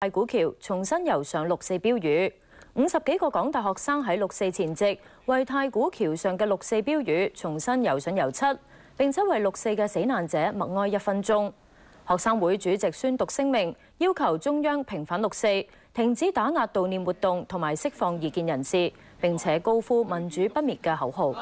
太古桥重新游上六四标语，五十几个港大学生喺六四前夕，为太古桥上嘅六四标语重新游上油漆，并且为六四嘅死难者默哀一分钟。学生会主席宣读声明，要求中央平反六四，停止打压悼念活动同埋释放意见人士，并且高呼民主不灭嘅口号。